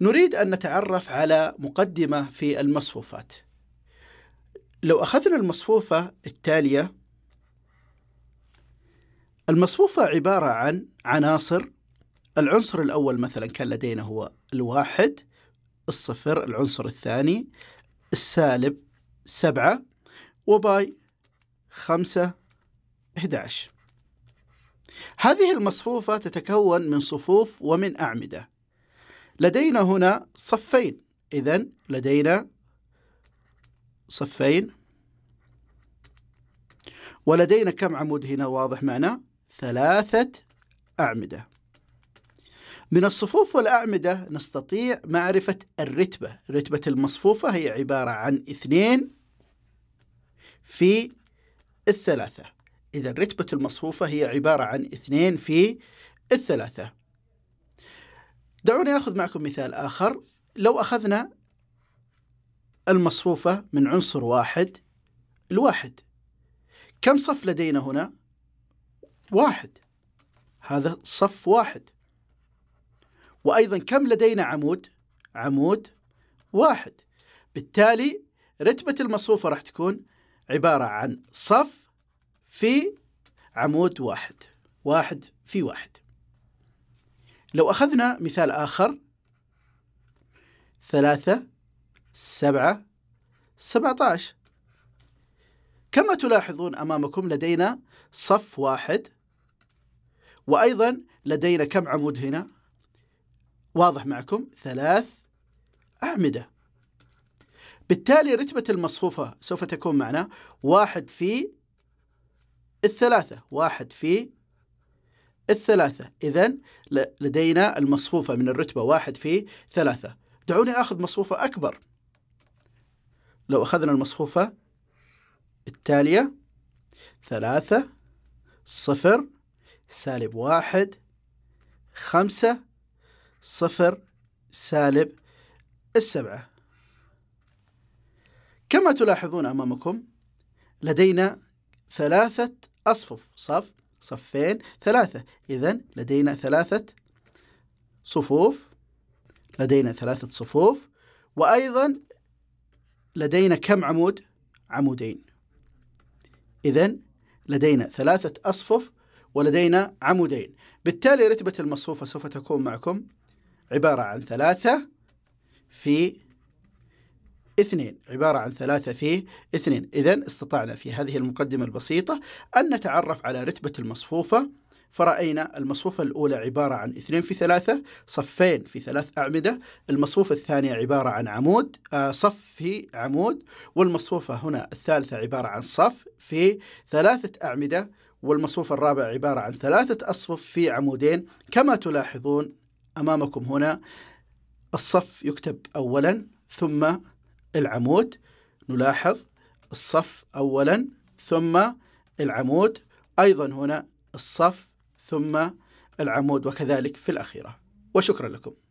نريد أن نتعرف على مقدمة في المصفوفات لو أخذنا المصفوفة التالية المصفوفة عبارة عن عناصر العنصر الأول مثلا كان لدينا هو الواحد الصفر العنصر الثاني السالب سبعة وباي خمسة 11 هذه المصفوفة تتكون من صفوف ومن أعمدة لدينا هنا صفين إذا لدينا صفين ولدينا كم عمود هنا واضح معنا ثلاثة أعمدة من الصفوف والأعمدة نستطيع معرفة الرتبة رتبة المصفوفة هي عبارة عن اثنين في الثلاثة إذا رتبة المصفوفة هي عبارة عن اثنين في الثلاثة دعوني أخذ معكم مثال آخر لو أخذنا المصفوفة من عنصر واحد الواحد كم صف لدينا هنا؟ واحد هذا صف واحد وأيضا كم لدينا عمود؟ عمود واحد بالتالي رتبة المصفوفة راح تكون عبارة عن صف في عمود واحد واحد في واحد لو أخذنا مثال آخر ثلاثة سبعة سبعة كما تلاحظون أمامكم لدينا صف واحد وأيضا لدينا كم عمود هنا واضح معكم ثلاث أعمدة بالتالي رتبة المصفوفة سوف تكون معنا واحد في الثلاثة واحد في الثلاثة إذا لدينا المصفوفة من الرتبة واحد في ثلاثة دعوني أخذ مصفوفة أكبر لو أخذنا المصفوفة التالية ثلاثة صفر سالب واحد خمسة صفر سالب السبعة كما تلاحظون أمامكم لدينا ثلاثة أصفف صف صفين ثلاثة إذا لدينا ثلاثة صفوف لدينا ثلاثة صفوف وأيضا لدينا كم عمود؟ عمودين إذا لدينا ثلاثة أصفف ولدينا عمودين بالتالي رتبة المصفوفة سوف تكون معكم عبارة عن ثلاثة في اثنين عبارة عن ثلاثة فيه اثنين إذا استطعنا في هذه المقدمة البسيطة أن نتعرف على رتبة المصفوفة فرأينا المصفوفة الأولى عبارة عن اثنين في ثلاثة صفين في ثلاث أعمدة المصفوفة الثانية عبارة عن عمود آه، صف في عمود والمصفوفة هنا الثالثة عبارة عن صف في ثلاثة أعمدة والمصفوفة الرابعة عبارة عن ثلاثة أصفف في عمودين كما تلاحظون أمامكم هنا الصف يكتب أولا ثم العمود نلاحظ الصف أولا ثم العمود أيضا هنا الصف ثم العمود وكذلك في الأخيرة وشكرا لكم